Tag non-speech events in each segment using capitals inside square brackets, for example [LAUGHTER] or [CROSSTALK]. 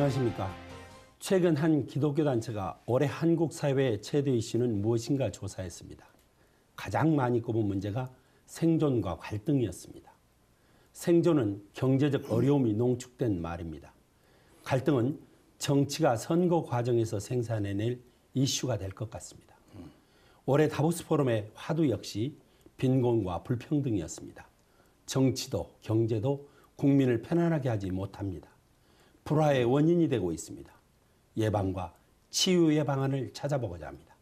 안녕하십니까. 최근 한 기독교 단체가 올해 한국 사회의 최대 이슈는 무엇인가 조사했습니다. 가장 많이 꼽은 문제가 생존과 갈등이었습니다. 생존은 경제적 어려움이 농축된 말입니다. 갈등은 정치가 선거 과정에서 생산해낼 이슈가 될 것 같습니다. 올해 다보스 포럼의 화두 역시 빈곤과 불평등이었습니다. 정치도 경제도 국민을 편안하게 하지 못합니다. 불화의 원인이 되고 있습니다. 예방과 치유의 방안을 찾아보고자 합니다.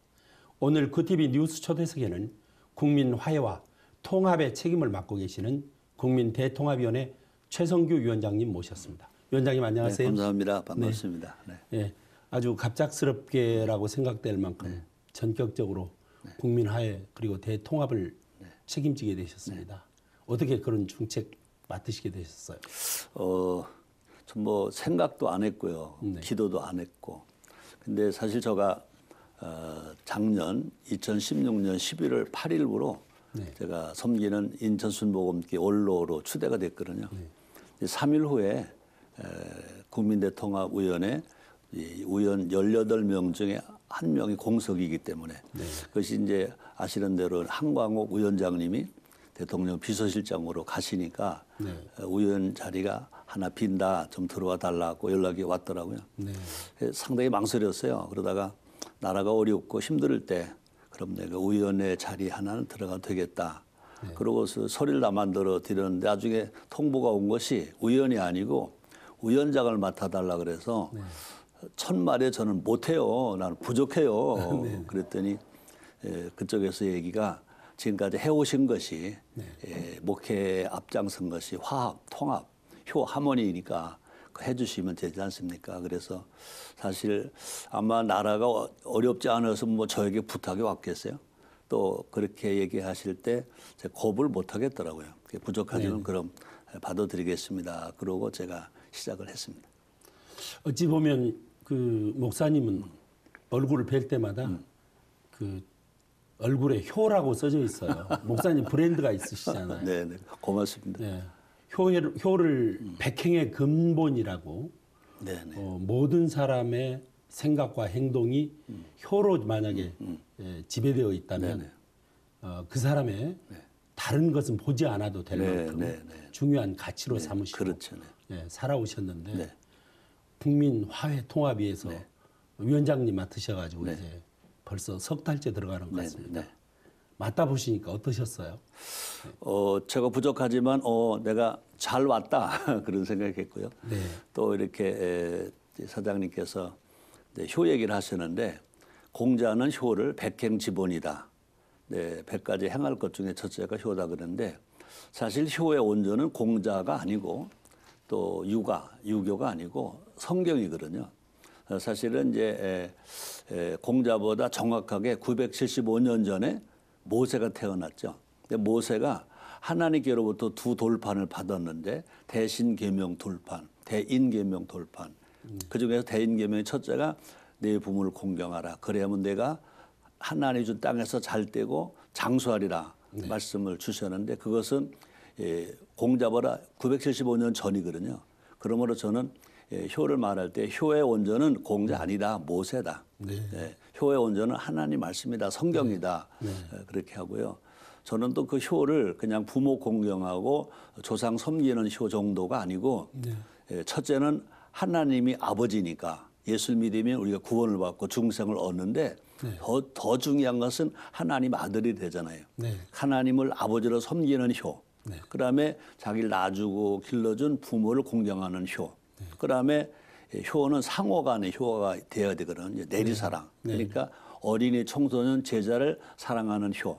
오늘 구TV 그 뉴스 초대석에는 국민 화해와 통합의 책임을 맡고 계시는 국민 대통합위원회 최성규 위원장님 모셨습니다. 위원장님 네, 안녕하세요. 네, 감사합니다. 반갑습니다. 네. 네. 아주 갑작스럽게라고 생각될 만큼 네. 전격적으로 네. 국민 화해 그리고 대통합을 네. 책임지게 되셨습니다. 네. 어떻게 그런 중책 맡으시게 되셨어요? 어, 뭐 생각도 안 했고요. 네. 기도도 안 했고. 근데 사실 제가 어, 작년 2016년 11월 8일부로 네. 제가 섬기는 인천 순복음기회 원로로 추대가 됐거든요. 네. 3일 후에 에, 국민대통합위원회 이 우연 18명 중에 한 명이 공석이기 때문에 네. 그것이 이제 아시는 대로 한광옥 위원장님이 대통령 비서실장으로 가시니까 네. 우연 자리가 하나 빈다 좀 들어와 달라고 연락이 왔더라고요. 네. 예, 상당히 망설였어요. 그러다가 나라가 어렵고 힘들 때 그럼 내가 우연의 자리 하나는 들어가 되겠다. 네. 그러고서 서류를 다 만들어 드렸는데 나중에 통보가 온 것이 우연이 아니고 우연장을 맡아달라 그래서 네. 첫 말에 저는 못해요. 나는 부족해요. [LAUGHS] 네. 그랬더니 예, 그쪽에서 얘기가 지금까지 해오신 것이 네. 예, 목회에 앞장선 것이 화합, 통합, 표 하모니니까 해주시면 되지 않습니까? 그래서 사실 아마 나라가 어, 어렵지 않아서 뭐 저에게 부탁이 왔겠어요. 또 그렇게 얘기하실 때 제가 겁을 못 하겠더라고요. 부족하지만 네. 네. 그럼 받아드리겠습니다. 그러고 제가 시작을 했습니다. 어찌 보면 그 목사님은 얼굴을 뵐 때마다 음. 그 얼굴에 효라고 써져 있어요. 목사님 브랜드가 있으시잖아요. [LAUGHS] 네, 네, 고맙습니다. 네. 효를, 효를 음. 백행의 근본이라고 네, 네. 어, 모든 사람의 생각과 행동이 음. 효로 만약에 음, 음. 예, 지배되어 있다면 네, 어, 그 사람의 네. 다른 것은 보지 않아도 될 네, 만큼 네, 중요한 가치로 삼으시고 그렇죠, 예, 살아오셨는데 국민 화해 통합위에서 위원장님 맡으셔가지고 이제 벌써 석 달째 들어가는 것 같습니다. 맞다 보시니까 어떠셨어요? 어, 제가 부족하지만 어, 내가 잘 왔다 [LAUGHS] 그런 생각했고요. 네. 또 이렇게 에, 사장님께서 이효 얘기를 하시는데 공자는 효를 백행 지본이다. 네, 백가지 행할 것 중에 첫째가 효다 그런데 사실 효의 온전은 공자가 아니고 또 유가 유교가 아니고 성경이거든요. 사실은 이제 공자보다 정확하게 975년 전에 모세가 태어났죠. 근데 모세가 하나님께로부터 두 돌판을 받았는데 대신 계명 돌판, 대인 계명 돌판. 음. 그 중에서 대인 계명의 첫째가 내 부모를 공경하라. 그래야만 내가 하나님 준 땅에서 잘 되고 장수하리라 네. 말씀을 주셨는데 그것은 예, 공자보다 975년 전이거든요. 그러므로 저는 예, 효를 말할 때 효의 원전은 공자 아니다 모세다. 네. 예, 효의 원전은 하나님 말씀이다, 성경이다 네. 네. 어, 그렇게 하고요. 저는 또 그 효를 그냥 부모 공경하고 조상 섬기는 효 정도가 아니고 네. 예, 첫째는 하나님이 아버지니까 예수 믿으면 우리가 구원을 받고 중생을 얻는데 네. 더, 더 중요한 것은 하나님 아들이 되잖아요. 네. 하나님을 아버지로 섬기는 효. 네. 그 다음에 자기를 낳아주고 길러준 부모를 공경하는 효. 네. 그 다음에 효는 상호 간의 효가 돼야 되거든요. 내리사랑. 네. 네. 그러니까 어린이 청소년 제자를 사랑하는 효.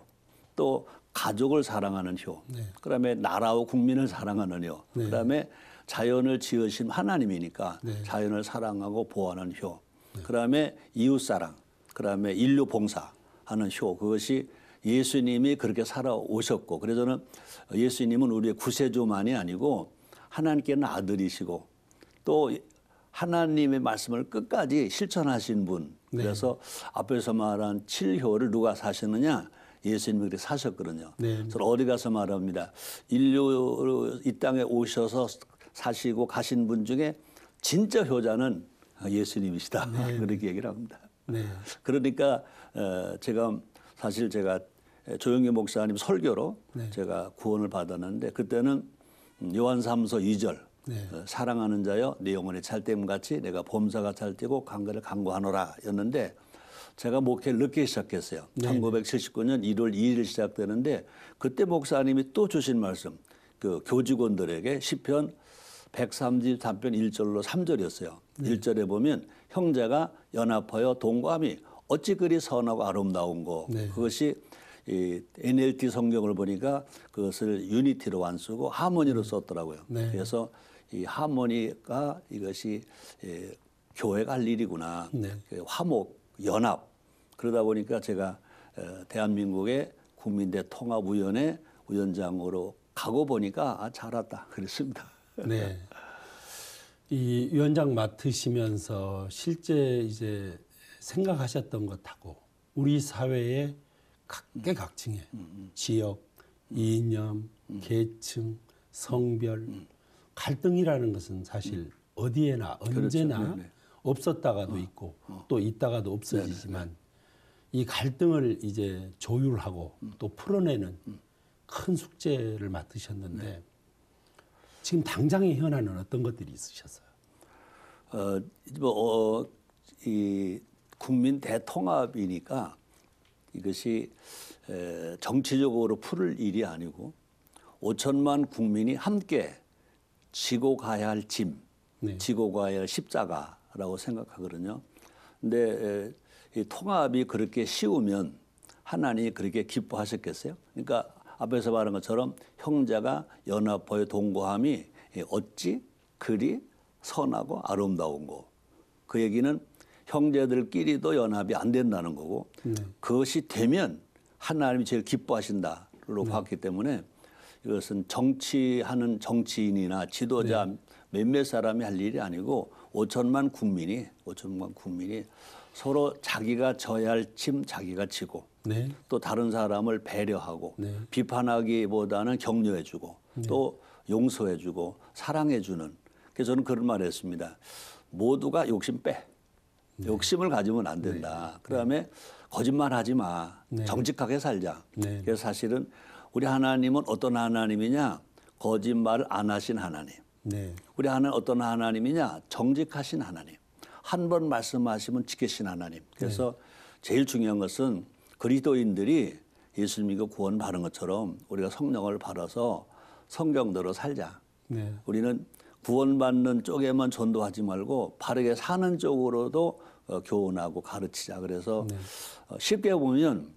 또 가족을 사랑하는 효. 네. 그다음에 나라와 국민을 사랑하는 효. 네. 그다음에 자연을 지으신 하나님이니까 네. 자연을 사랑하고 보호하는 효. 네. 그다음에 이웃 사랑. 그다음에 인류 봉사하는 효. 그것이 예수님이 그렇게 살아오셨고 그래서는 예수님은 우리의 구세주만이 아니고 하나님께는 아들이시고 또 하나님의 말씀을 끝까지 실천하신 분. 네. 그래서 네. 앞에서 말한 칠효를 누가 사셨느냐? 예수님이 그렇게 사셨거든요. 네. 그래서 어디 가서 말합니다. 인류이 땅에 오셔서 사시고 가신 분 중에 진짜 효자는 예수님이시다. 네. [LAUGHS] 그렇게 얘기를 합니다. 네. 그러니까 어, 제가 사실 제가 조영기 목사님 설교로 네. 제가 구원을 받았는데 그때는 음, 요한 삼서 2절 네. 어, 사랑하는 자여 네 영혼의 찰됨 같이 내가 봄사가 찰되고 강가를 강구하노라 였는데 제가 목회를 늦게 시작했어요. 네. 1979년 1월 2일 시작되는데 그때 목사님이 또 주신 말씀 그 교직원들에게 시편 133편 1절로 3절이었어요. 네. 1절에 보면 형제가 연합하여 동거함이 어찌 그리 선하고 아름다운거 네. 그것이 이 NLT 성경을 보니까 그것을 유니티로 안 쓰고 하모니로 음. 썼더라고요. 네. 그래서 이 하모니가 이것이 예, 교회 갈 일이구나. 네. 그 화목, 연합. 그러다 보니까 제가 어, 대한민국의 국민대 통합위원회 위원장으로 가고 보니까 아, 잘 왔다. [LAUGHS] 그랬습니다. 네. 이 위원장 맡으시면서 실제 이제 생각하셨던 것하고 우리 사회의 각계각층의 음. 음, 음, 지역, 이념, 음. 계층, 성별 갈등이라는 것은 사실 어디에나 그렇죠. 언제나 그렇죠. 없었다가도 어. 있고 어. 또 있다가도 없어지지만 네네. 네, 이 갈등을 이제 조율하고 음. 또 풀어내는 음. 큰 숙제를 맡으셨는데 네. 지금 당장의 현안은 어떤 것들이 있으셨어요? 어, 뭐, 어, 이 국민 대통합이니까 이것이 에, 정치적으로 풀 일이 아니고 5천만 국민이 함께 지고 가야 할 짐, 네. 지고 가야 할 십자가라고 생각하거든요. 근데 이 통합이 그렇게 쉬우면 하나님이 그렇게 기뻐하셨겠어요? 그러니까 앞에서 말한 것처럼 형제가 연합하여 동거함이 어찌 그리 선하고 아름다운고. 그 얘기는 형제들끼리도 연합이 안 된다는 거고 네. 그것이 되면 하나님이 제일 기뻐하신다로 네. 봤기 때문에 이것은 정치하는 정치인이나 지도자 네. 몇몇 사람이 할 일이 아니고 5천만 국민이 5천만 국민이 서로 자기가 져야 할짐 자기가 지고 네. 또 다른 사람을 배려하고 네. 비판하기보다는 격려해주고 네. 또 용서해주고 사랑해주는 그래서 저는 그런 말을 했습니다. 모두가 욕심 빼. 네. 욕심을 가지면 안 된다. 네. 그다음에 네. 거짓말하지 마. 네. 정직하게 살자. 네. 그래서 사실은 우리 하나님은 어떤 하나님이냐? 거짓말을 안 하신 하나님. 네. 우리 하나님 어떤 하나님이냐? 정직하신 하나님. 한 번 말씀하시면 지키신 하나님. 그래서 네. 제일 중요한 것은 그리도인들이 예수 믿고 구원 받은 것처럼 우리가 성령을 받아서 성경대로 살자. 네. 우리는 구원받는 쪽에만 전도하지 말고 바르게 사는 쪽으로도 어, 교훈하고 가르치자. 그래서 네. 어, 쉽게 보면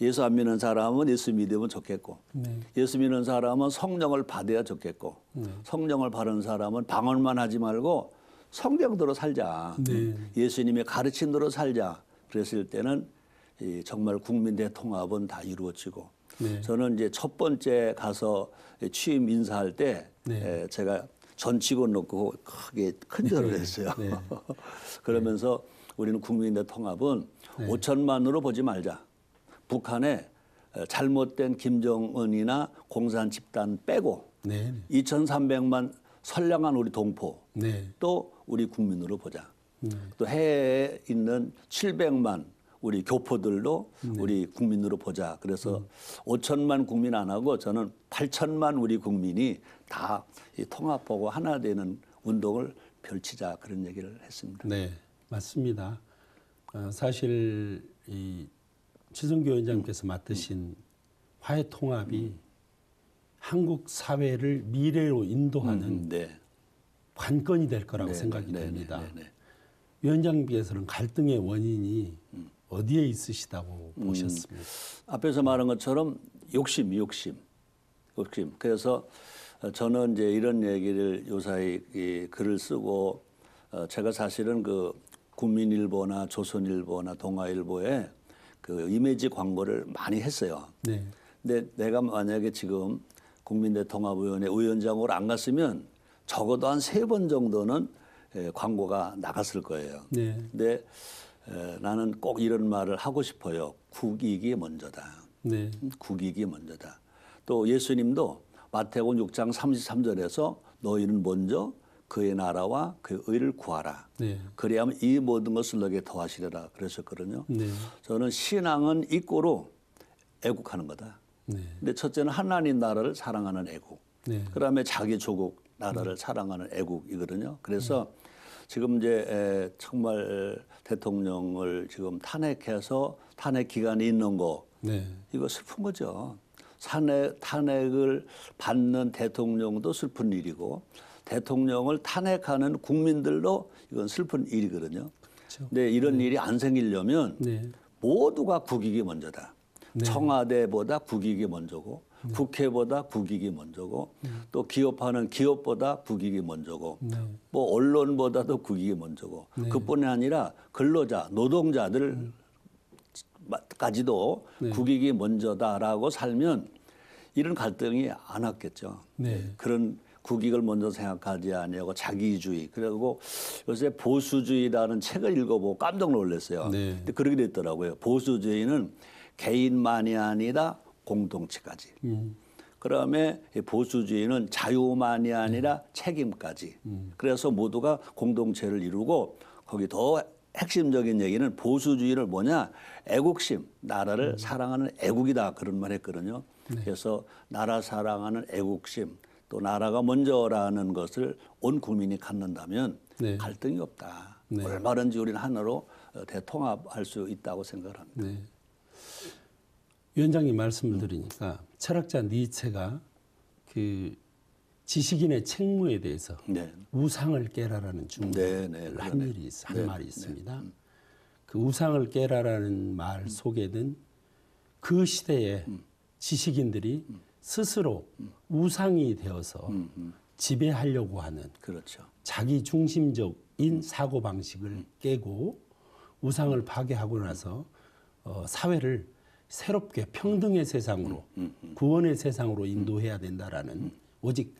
예수 안 믿는 사람은 예수 믿으면 좋겠고 네. 예수 믿는 사람은 성령을 받아야 좋겠고 네. 성령을 받은 사람은 방언만 하지 말고 성경대로 살자 네. 예수님의 가르침대로 살자 그랬을 때는 이 정말 국민대 통합은 다 이루어지고 네. 저는 이제 첫 번째 가서 취임 인사할 때 네. 에, 제가 전치고 놓고 크게 큰 네. 절을 했어요. 네. [LAUGHS] 그러면서 우리는 국민대 통합은 네. 5천만으로 보지 말자. 북한의 잘못된 김정은이나 공산 집단 빼고 네. 2,300만 선량한 우리 동포 네. 또 우리 국민으로 보자. 네. 또 해외에 있는 700만 우리 교포들도 네. 우리 국민으로 보자. 그래서 음. 5천만 국민 안 하고 저는 8천만 우리 국민이 다 통합하고 하나 되는 운동을 펼치자 그런 얘기를 했습니다. 네, 맞습니다. 어, 사실 이 최성위 원장님께서 맡으신 화해통합이 음. 한국 사회를 미래로 인도하는 음, 네. 관건이 될 거라고 네, 생각이 네, 됩니다. 네, 위원장님께서는 갈등의 원인이 음. 어디에 있으시다고 음, 보셨습니까? 앞에서 말한 것처럼 욕심, 욕심, 욕심. 그래서 저는 이제 이런 얘기를 요사이 글을 쓰고 어, 제가 사실은 그 국민일보나 조선일보나 동아일보에 그 이미지 광고를 많이 했어요. 네. 근데 내가 만약에 지금 국민대통합위원회 위원장으로 안 갔으면 적어도 한 세 번 정도는 에, 예, 광고가 나갔을 거예요. 네. 근데 에, 나는 꼭 이런 말을 하고 싶어요. 국익이 먼저다. 네. 국익이 먼저다. 또 예수님도 마태복 6장 33절에서 너희는 먼저 그의 나라와 그의 의를 구하라. 네. 그래야만 이 모든 것을 너에게 더하시리라. 그랬었거든요. 네. 저는 신앙은 입고로 애국하는 거다. 네. 근데 첫째는 하나님 나라를 사랑하는 애국. 네. 그다음에 자기 조국 나라를 네. 사랑하는 애국이거든요. 그래서 네. 지금 이제 정말 대통령을 지금 탄핵해서 탄핵 기간이 있는 거 이거 슬픈 거죠. 탄핵, 탄핵을 받는 대통령도 슬픈 일이고 대통령을 탄핵하는 국민들로 이건 슬픈 일이거든요. 그렇 근데 이런 네. 일이 안 생기려면 네. 모두가 국익이 먼저다. 네. 청와대보다 국익이 먼저고 네. 국회보다 국익이 먼저고 네. 또 기업하는 기업보다 국익이 먼저고 네. 뭐 언론보다도 국익이 먼저고 네. 그뿐이 아니라 근로자 노동자들 음. 까지도 네. 국익이 먼저다라고 살면 이런 갈등이 안 왔겠죠. 네. 그런 국익을 먼저 생각하지 아니하고 자기주의 그리고 요새 보수주의라는 책을 읽어보고 깜짝 놀랐어요. 네. 근데 그렇게 됐더라고요. 보수주의는 개인만이 아니라 공동체까지. 음. 그다음에 보수주의는 자유만이 아니라 음. 책임까지. 음. 그래서 모두가 공동체를 이루고 거기 더 핵심적인 얘기는 보수주의를 뭐냐 애국심 나라를 음. 사랑하는 애국이다 그런 말 했거든요 네. 그래서 나라 사랑하는 애국심 또 나라가 먼저라는 것을 온 국민이 갖는다면 네. 갈등이 없다. 네. 얼마든지 우리는 하나로 어, 대통합할 수 있다고 생각을 합니다. 네. 위원장님 말씀을 드리니까 철학자 니체가 그 지식인의 책무에 대해서 네. 우상을 깨라라는 중문 네, 네, 한 일이 한 말이 네, 네. 있습니다. 음. 그 우상을 깨라라는 말 속에는 그 시대의 음. 지식인들이 음. 스스로 우상이 되어서 음, 음. 지배하려고 하는 그렇죠. 자기 중심적인 음. 사고 방식을 깨고 우상을 파괴하고 나서 어, 사회를 새롭게 평등의 세상으로 구원의 세상으로 인도해야 된다라는 오직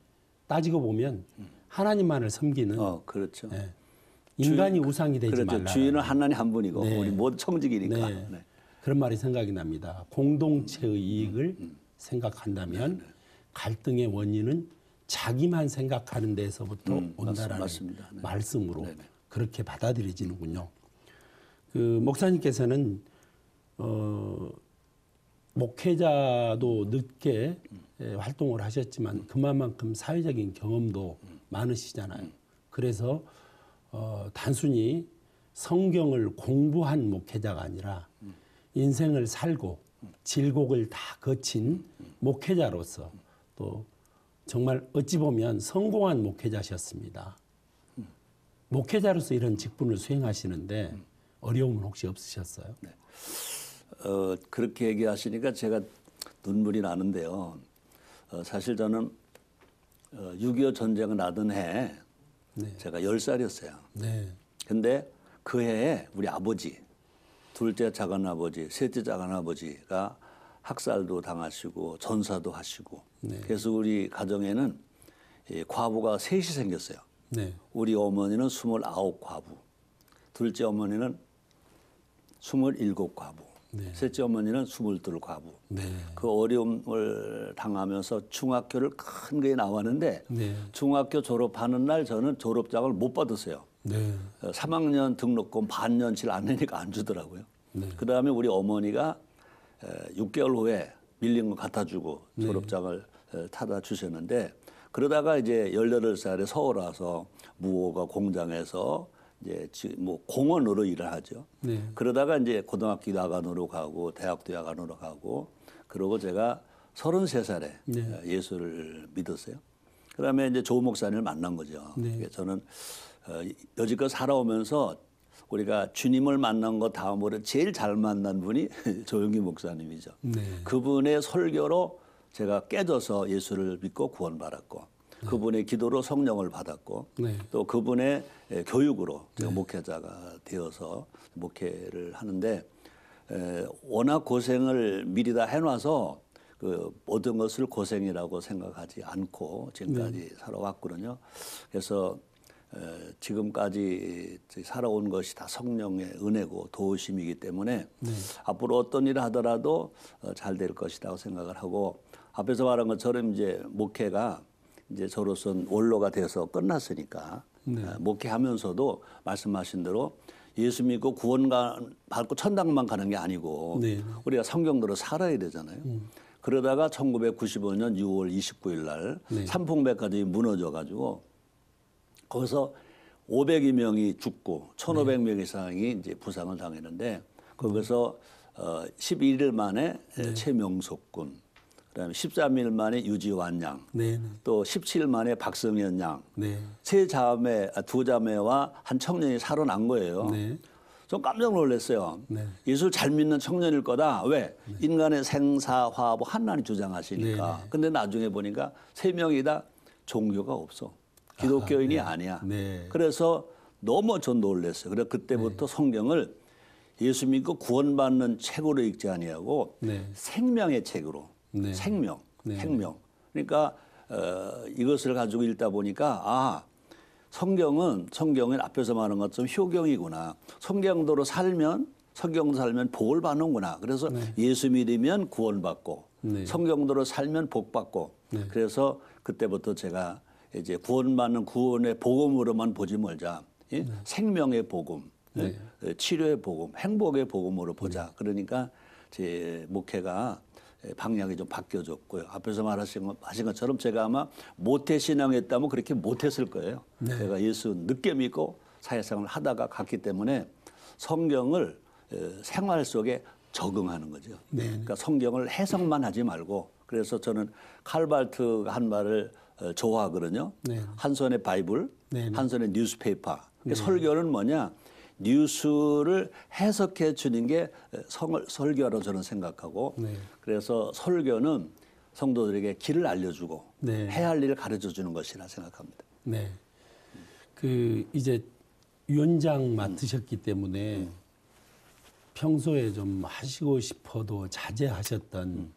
따지고 보면 하나님만을 섬기는 어, 그렇죠. 예, 인간이 주인, 우상이 되지 그렇죠. 말라. 주인은 하나님 한 분이고 네. 우리 모두 청직이니까. 네. 네. 그런 말이 생각이 납니다. 공동체의 이익을 생각한다면 네, 네. 갈등의 원인은 자기만 생각하는 데서부터 음, 온다라는 맞습니다. 네. 말씀으로 네네. 네. 그렇게 받아들여지는군요. 그 목사님께서는 어, 목회자도 늦게 음. 예, 활동을 하셨지만 음. 그만큼 사회적인 경험도 음. 많으시잖아요. 음. 그래서 어, 단순히 성경을 공부한 목회자가 아니라 음. 인생을 살고 질곡을 다 거친 목회자로서 또 정말 어찌 보면 성공한 목회자셨습니다. 목회자로서 이런 직분을 수행하시는데 어려움은 혹시 없으셨어요? 네. 어, 그렇게 얘기하시니까 제가 눈물이 나는데요. 어, 사실 저는 어, 6.25전쟁 나던 해 네. 제가 10살이었어요. 네. 근데 그 해에 우리 아버지 둘째 작은아버지, 셋째 작은아버지가 학살도 당하시고 전사도 하시고 네. 그래서 우리 가정에는 과부가 셋이 생겼어요. 네. 우리 어머니는 스물아홉 과부, 둘째 어머니는 스물일곱 과부, 네. 셋째 어머니는 스물둘 과부. 네. 그 어려움을 당하면서 중학교를 큰 게 나왔는데 네. 중학교 졸업하는 날 저는 졸업장을 못 받았어요. 네. 3학년 어, 등록금 반년치를 안 내니까 안 주더라고요. 네. 그 다음에 우리 어머니가 6개월 후에 밀린 거 갖다 주고 네. 졸업장을 네. 타다 주셨는데 그러다가 이제 18살에 서울 와서 무호가 공장에서 이제 뭐 공원으로 일을 하죠. 네. 그러다가 이제 고등학교 야간으로 가고 대학도 야간으로 가고 그러고 제가 33살에 네. 예수를 믿었어요. 그다음에 이제 조 목사님을 만난 거죠. 네. 저는 어, 여지껏 살아오면서 우리가 주님을 만난 것 다음으로 제일 잘 만난 분이 [LAUGHS] 조용기 목사님이죠. 네. 그분의 설교로 제가 깨져서 예수를 믿고 구원받았고 네. 그분의 기도로 성령을 받았고 네. 또 그분의 교육으로 제가 네. 목회자가 되어서 목회를 하는데 에, 워낙 고생을 미리 다 해놔서 그 모든 것을 고생이라고 생각하지 않고 지금까지 네. 살아왔거든요. 그래서 지금까지 살아온 것이 다 성령의 은혜고 도우심이기 때문에 네. 앞으로 어떤 일을 하더라도 어, 잘 될 것이라고 생각을 하고 앞에서 말한 것처럼 이제 목회가 이제 저로선 원로가 돼서 끝났으니까 네. 어, 목회하면서도 말씀하신 대로 예수 믿고 구원 가 받고 천당만 가는 게 아니고 네. 우리가 성경대로 살아야 되잖아요. 음. 그러다가 1995년 6월 29일 날 네. 삼풍백까지 무너져 가지고 거기서 500명이 죽고 1,500명 이상이 이제 부상을 당했는데 거기서 어, 11일 만에 네. 최명석 군, 그다음에 13일 만에 유지완 양, 네, 네, 또 17일 만에 박성현 양, 네. 세 자매, 아, 두 자매와 한 청년이 살아난 거예요. 네. 좀 깜짝 놀랐어요. 네. 예수 잘 믿는 청년일 거다. 왜? 네. 인간의 생사화합 한나님 주장하시니까. 네, 네. 근데 나중에 보니까 세 명이 다 종교가 없어. 기독교인이 아, 네. 니야 네. 그래서 너무 전 놀랐어요. 그래서 그때부터 네. 성경을 예수 믿고 구원받는 책으로 읽지 아니하고 네. 생명의 책으로 네. 생명, 네. 생명. 그러니까 어, 이것을 가지고 읽다 보니까 아 성경은 성경은 앞에서 말한 것처럼 효경이구나. 성경도로 살면 성경 살면 복을 받는구나. 그래서 네. 예수 믿으면 구원받고 네. 성경도로 살면 복받고 네. 그래서 그때부터 제가 이제 구원받는 구원의 복음으로만 보지 말자. 예? 네. 생명의 복음, 예? 네. 어, 치료의 복음, 행복의 복음으로 보자. 네. 그러니까 제 목회가 예, 방향이 좀 바뀌어졌고요. 앞에서 말하신 것, 하신 것처럼 제가 아마 모태 신앙했다면 그렇게 못했을 거예요. 네. 제가 예수 늦게 믿고 사회생활을 하다가 갔기 때문에 성경을 어, 생활 속에 적응하는 거죠. 네. 그러니까 성경을 해석만 하지 말고 그래서 저는 칼발트가 한 말을 좋아하거든요. 어, 네. 한 손에 바이블, 네. 네. 한 손에 뉴스페이퍼. 그러니까 네. 설교는 뭐냐? 뉴스를 해석해 주는 게 어, 성을, 설교로 저는 생각하고 네. 그래서 설교는 성도들에게 길을 알려주고 네. 해야 할 일을 가르쳐 주는 것이라 생각합니다. 네. 그 이제 위원장 음. 맡으셨기 음. 때문에 음. 평소에 좀 하시고 싶어도 자제하셨던 음.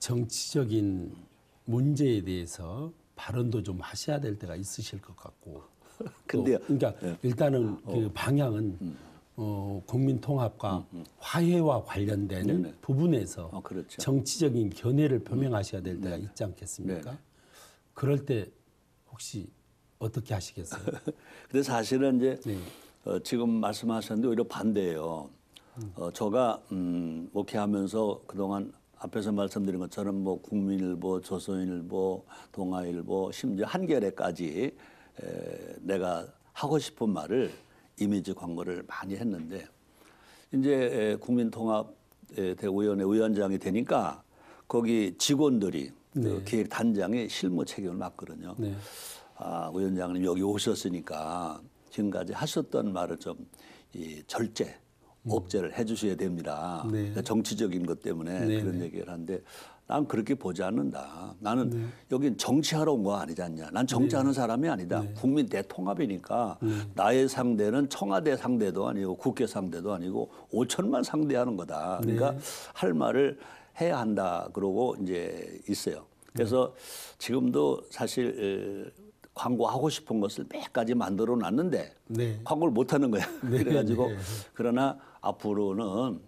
정치적인 음. 문제에 대해서 발언도 좀 하셔야 될 때가 있으실 것 같고. [LAUGHS] 근데 그러니까 네. 일단은 어. 그 방향은 음. 어, 국민 통합과 음, 음. 화해와 관련된 네네. 부분에서 어, 그렇죠. 정치적인 견해를 음. 표명하셔야 될 때가 네네. 있지 않겠습니까? 네네. 그럴 때 혹시 어떻게 하시겠어요? [LAUGHS] 근데 사실은 이제 네. 어, 지금 말씀하셨는데 오히려 반대예요. 음. 어, 저가 음, 목회하면서 그동안 앞에서 말씀드린 것처럼 뭐 국민일보, 조선일보, 동아일보, 심지어 한겨레까지 에, 내가 하고 싶은 말을 이미지 광고를 많이 했는데 이제 국민통합대의원회 위원장이 되니까 거기 직원들이 그 네. 그 기획단장의 실무 책임을 맡거든요. 네. 아, 위원장님 여기 오셨으니까 지금까지 하셨던 말을 좀이 절제 음. 억제를 해주셔야 됩니다. 네. 그러니까 정치적인 것 때문에 네, 그런 네. 얘기를 하는데 난 그렇게 보지 않는다. 나는 네. 여긴 정치하러 온 거 아니지 않냐. 난 네. 정치하는 네. 사람이 아니다. 네. 국민 대통합이니까 네. 나의 상대는 청와대 상대도 아니고 국회 상대도 아니고 5천만 상대하는 거다. 그러니까 네. 할 말을 해야 한다. 그러고 이제 있어요. 그래서 네. 지금도 사실 광고하고 싶은 것을 몇 가지 만들어 놨는데 네. 광고를 못 하는 거야. 네. [LAUGHS] 그래가지고 네. 그러나 앞으로는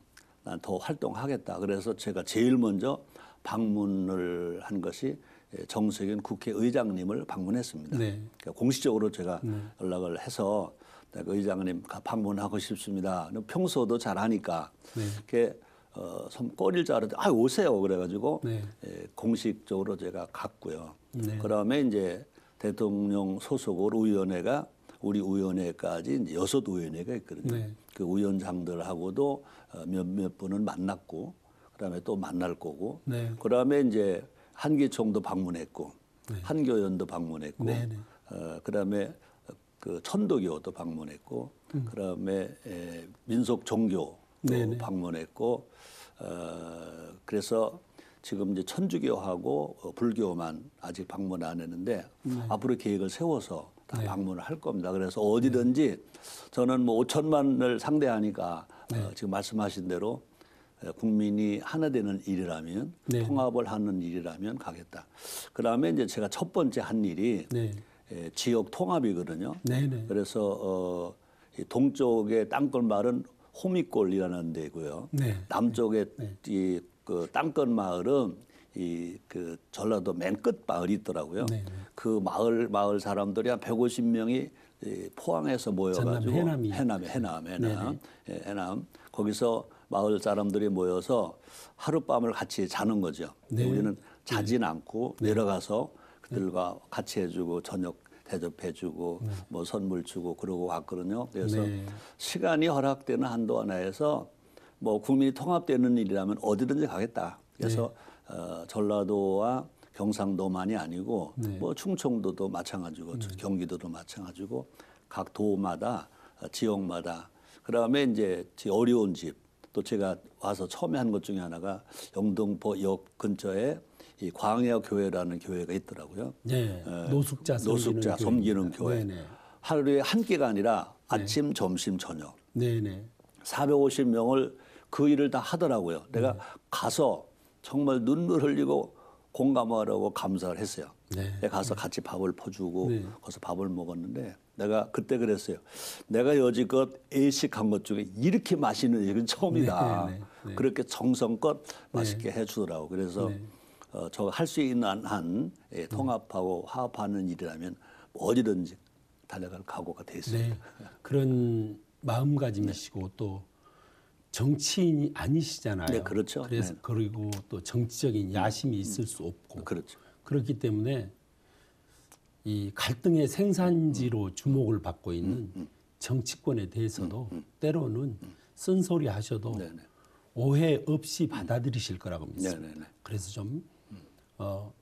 난 더 활동하겠다. 그래서 제가 제일 먼저 방문을 한 것이 예, 정세균 국회의장님을 방문했습니다. 네. 그러니까 공식적으로 제가 네. 연락을 해서 의장님 방문하고 싶습니다. 평소도 잘하니까 네. 어, 꼬릴 줄 알았는데 아 오세요 그래가지고 네. 예, 공식적으로 제가 갔고요. 네. 그다음에 이제 대통령 소속으로 위원회가 우리 위원회까지 여섯 위원회가 있거든요. 네. 그위원장들하고도 몇몇 어, 분은 만났고 그다음에 또 만날 거고 네. 그다음에 이제 한기총도 방문했고 네. 한교연도 방문했고 네, 네. 어, 그다음에 그 천도교도 방문했고 음. 그다음에 에, 예, 민속 종교 도 네, 방문했고 어, 그래서 지금 이제 천주교하고 어, 불교만 아직 방문 안 했는데 앞으로 계획을 세워서 다 네. 방문을 할 겁니다. 그래서 어디든지 저는 뭐 5천만을 상대하니까 네. 어, 지금 말씀하신 대로 국민이 하나 되는 일이라면 네. 통합을 하는 일이라면 가겠다. 그다음에 이제 제가 첫 번째 한 일이 네. 예, 지역 통합이거든요. 네네. 네. 그래서 어, 이 동쪽의 땅끝마을은 호미골이라는 데고요. 네. 남쪽의 네. 이그 땅끝 마을은 이그 전라도 맨 끝 마을이 있더라고요. 네, 네. 그 마을 마을 사람들이 한 150명이 이 포항에서 모여가지고 해남이 해남 해남 해남 네. 네. 예, 해남 거기서 마을 사람들이 모여서 하룻밤을 같이 자는 거죠. 네. 우리는 자진 네. 않고 네. 내려가서 그들과 같이 해주고 저녁 대접해주고 뭐 선물 주고 그러고 왔거든요. 그래서 시간이 허락되는 한도 안나에서뭐 국민이 통합되는 일이라면 어디든지 가겠다. 그래서 어, 전라도와 경상도만이 아니고 네. 뭐 충청도도 마찬가지고 네. 경기도도 마찬가지고 각 도마다 어, 지역마다 그다음에 이제 어려운 집 또 제가 와서 처음에 한 것 중에 하나가 영등포역 근처에 이 광야 교회라는 교회가 있더라고요. 네. 에, 어, 노숙자 섬기는, 노숙자 섬기는 교회. 네네. 네. 하루에 한 끼가 아니라 네. 아침, 네. 점심, 저녁. 네네. 450명을 그 일을 다 하더라고요. 내가 가서 정말 눈물 흘리고 공감하라고 감사를 했어요. 네. 가서 같이 밥을 퍼주고 네. 거기서 밥을 먹었는데 내가 그때 그랬어요. 내가 여지껏 애식한 것 중에 이렇게 맛있는 일은 처음이다. 네, 네, 네, 그렇게 정성껏 네. 맛있게 해주더라고. 그래서 어, 저할 수 있는 한 예, 통합하고 화합하는 일이라면 어디든지 달려갈 각오가 돼 있습니다. 그런 마음가짐이시고 또 정치인이 아니시잖아요. 네, 그렇죠. 그래서 네. 그리고 또 정치적인 야심이 있을 수 없고 그렇죠. 그렇기 때문에 이 갈등의 생산지로 음, 음. 주목을 받고 음, 있는 정치권에 대해서도 때로는 쓴소리 하셔도 네네. 네. 오해 없이 받아들이실 거라고 믿습니다. 네네. 네, 네. 그래서 좀 어,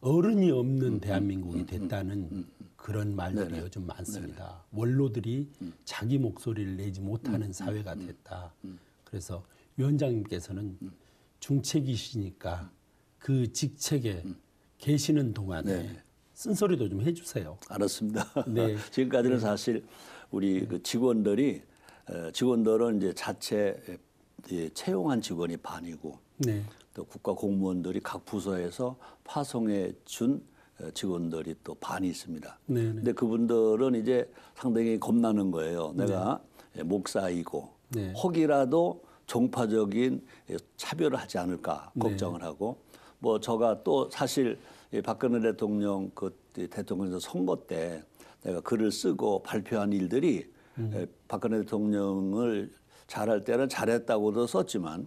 어른이 없는 대한민국이 됐다는 그런 말들이 요즘 많습니다. 원로들이 자기 목소리를 내지 못하는 사회가 됐다. 그래서 위원장님께서는 음. 중책이시니까 음. 그 직책에 음. 계시는 동안에 네. 쓴소리도 좀 해주세요. 알았습니다. 네. [LAUGHS] 지금까지는 네. 사실 우리 네. 그 직원들이 어, 직원들은 이제 자체 예, 채용한 직원이 반이고 네. 또 국가 공무원들이 각 부서에서 파송해 준 어, 직원들이 또 반이 있습니다. 네, 네. 근데 그분들은 이제 상당히 겁나는 거예요. 내가 네. 예, 목사이고 네. 혹이라도 종파적인 차별을 하지 않을까 네. 걱정을 네. 하고 뭐 저가 또 사실 박근혜 대통령 그대통령 선거 때 내가 글을 쓰고 발표한 일들이 음. 박근혜 대통령을 잘할 때는 잘했다고도 썼지만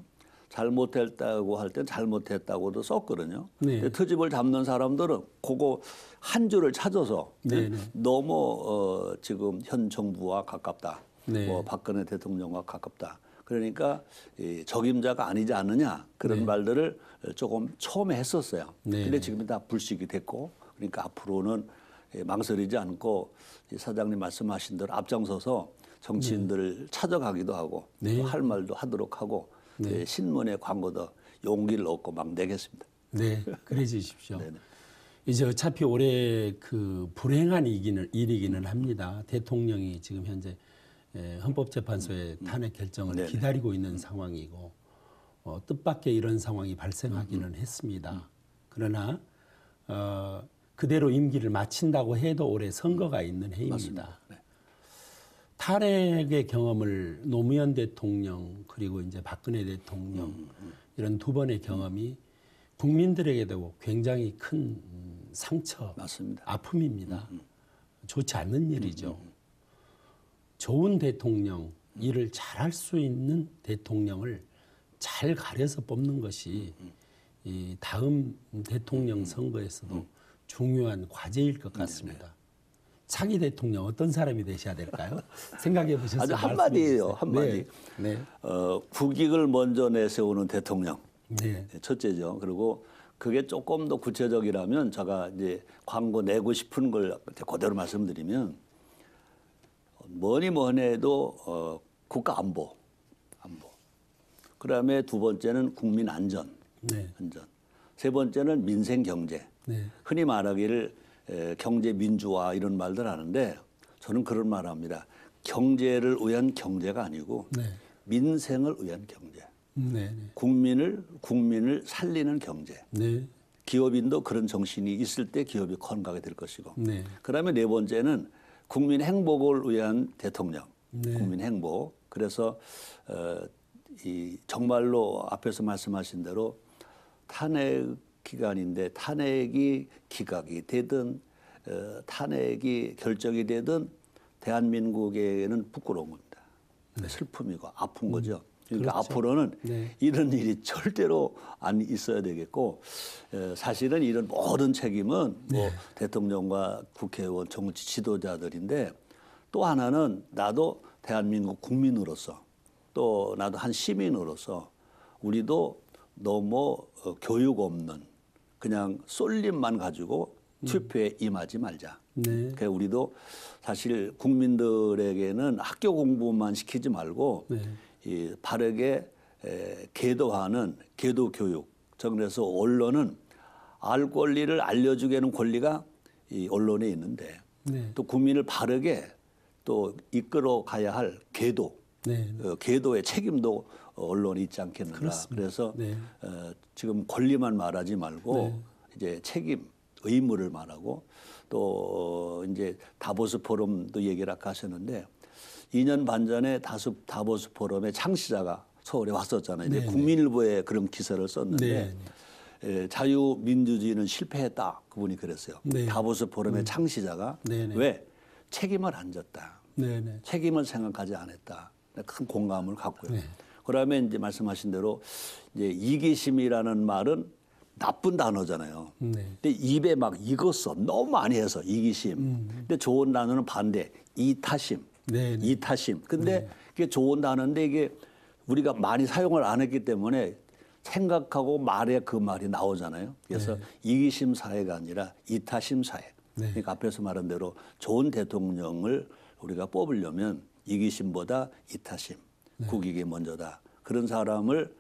잘못했다고 할 때는 잘못했다고도 썼거든요. 네. 근데 트집을 잡는 사람들은 그거 한 줄을 찾아서 네, 네. 너무 어, 지금 현 정부와 가깝다. 네. 뭐 박근혜 대통령과 가깝다. 그러니까 이 적임자가 아니지 않느냐 그런 네. 말들을 조금 처음에 했었어요. 네. 근데 지금 은다 불식이 됐고 그러니까 앞으로는 예, 망설이지 않고 사장님 말씀하신 대로 앞장서서 정치인들을 네. 찾아가기도 하고 네. 할 말도 하도록 하고 네. 예, 신문에 광고도 용기를 얻고 막 내겠습니다. 네, 그래 주십시오. [LAUGHS] 이제 어차피 올해 그 불행한 일이기는, 일이기는 합니다. 대통령이 지금 현재 예, 헌법재판소의 탄핵 결정을 네네. 기다리고 있는 상황이고 어, 뜻밖의 이런 상황이 발생하기는 음. 했습니다. 음. 그러나 어, 그대로 임기를 마친다고 해도 올해 선거가 있는 해입니다. 네. 탄핵의 경험을 노무현 대통령 그리고 이제 박근혜 대통령 음, 음. 이런 두 번의 경험이 국민들에게도 굉장히 큰 상처, 맞습니다. 아픔입니다. 좋지 않은 일이죠. 좋은 대통령, 일을 잘할 수 있는 대통령을 잘 가려서 뽑는 것이 이 다음 대통령 음. 선거에서도 음. 중요한 과제일 것 네, 같습니다. 네. 차기 대통령 어떤 사람이 되셔야 될까요? [LAUGHS] 생각해 보셨어요? 한마디예요. 한마디. 네. 네. 어, 국익을 먼저 내세우는 대통령. 네. 네. 첫째죠. 그리고 그게 조금 더 구체적이라면 제가 이제 광고 내고 싶은 걸 그대로 말씀드리면 뭐니 뭐니 해도 어, 국가 안보, 안보. 그 다음에 두 번째는 국민 안전, 네. 안전. 세 번째는 민생 경제. 네. 흔히 말하기를 에, 경제 민주화 이런 말들 하는데 저는 그런 말을 합니다. 경제를 위한 경제가 아니고 네. 민생을 위한 경제. 음, 네, 네. 국민을 국민을 살리는 경제. 네. 기업인도 그런 정신이 있을 때 기업이 건강하게 될 것이고. 네. 그다음에 네 번째는 국민 행복을 위한 대통령, 네. 국민 행복. 그래서 어, 이 정말로 앞에서 말씀하신 대로 탄핵 기간인데 탄핵이 기각이 되든 어, 탄핵이 결정이 되든 대한민국에는 부끄러운 겁니다. 네. 슬픔이고 아픈 거죠. 음. 그러니까 그렇죠. 앞으로는 네. 이런 일이 절대로 안 있어야 되겠고 사실은 이런 모든 책임은 뭐 네. 대통령과 국회의원, 정치 지도자들인데 또 하나는 나도 대한민국 국민으로서 또 나도 한 시민으로서 우리도 너무 어, 교육 없는 그냥 쏠림만 가지고 음. 투표에 음. 임하지 말자. 네. 그 우리도 사실 국민들에게는 학교 공부만 시키지 말고 네. 이 바르게 에, 계도하는 계도 교육. 그래서 언론은 알 권리를 알려주게는 권리가 이 언론에 있는데 네. 또 국민을 바르게 또 이끌어 가야 할 계도, 네. 계도의 어, 책임도 언론이 있지 않겠는가. 그렇습니다. 그래서 네. 어, 지금 권리만 말하지 말고 네. 이제 책임, 의무를 말하고 또 어, 이제 다보스 포럼도 얘기를 아까 하셨는데 2년 반 전에 다수, 다보스 포럼의 창시자가 서울에 왔었잖아요. 네네. 네. 국민일보에 그런 기사를 썼는데 네 예, 자유민주주의는 실패했다. 그분이 그랬어요. 네 다보스 포럼의 음. 창시자가 네, 네. 왜 책임을 안 졌다. 책임을 생각하지 않았다. 큰 공감을 갖고요. 그다음에 이제 말씀하신 대로 이제 이기심이라는 말은 나쁜 단어잖아요. 근데 입에 막 익었어. 너무 많이 해서 이기심. 음. 근데 좋은 단어는 반대. 이타심. 네, 네. 이타심. 근데 네. 그게 좋은다는데 이게 우리가 많이 사용을 안 했기 때문에 생각하고 말에 그 말이 나오잖아요. 그래서 네. 이기심 사회가 아니라 이타심 사회. 네. 그러니까 앞에서 말한 대로 좋은 대통령을 우리가 뽑으려면 이기심보다 이타심, 네. 국익이 먼저다. 그런 사람을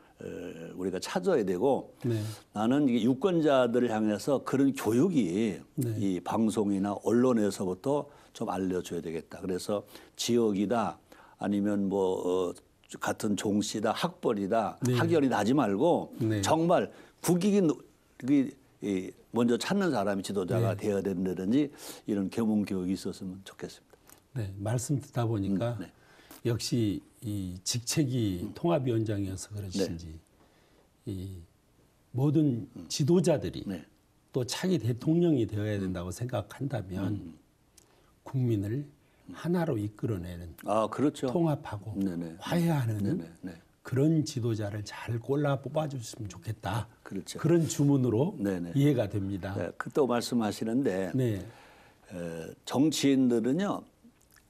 우리가 찾아야 되고 네. 나는 이게 유권자들을 향해서 그런 교육이 네. 이 방송이나 언론에서부터 좀 알려줘야 되겠다. 그래서 지역이다 아니면 뭐 어, 같은 종씨다 학벌이다 네. 학열이 나지 말고 네. 정말 국익이 그, 이 먼저 찾는 사람이 지도자가 네. 되어야 된다든지 이런 교문 교육이 있었으면 좋겠습니다. 네 말씀 듣다 보니까 음, 네. 역시 이 직책이 음. 통합위원장이어서 그러신지 네. 이 모든 음. 지도자들이 네. 또 차기 대통령이 되어야 된다고 생각한다면. 음. 국민을 하나로 이끌어내는 아, 그렇죠. 통합하고 네네. 화해하는 네네. 네. 그런 지도자를 잘 골라 뽑아주셨으면 좋겠다. 그렇죠. 그런 주문으로 네네. 이해가 됩니다. 네, 그또 말씀하시는데 네. 에, 정치인들은요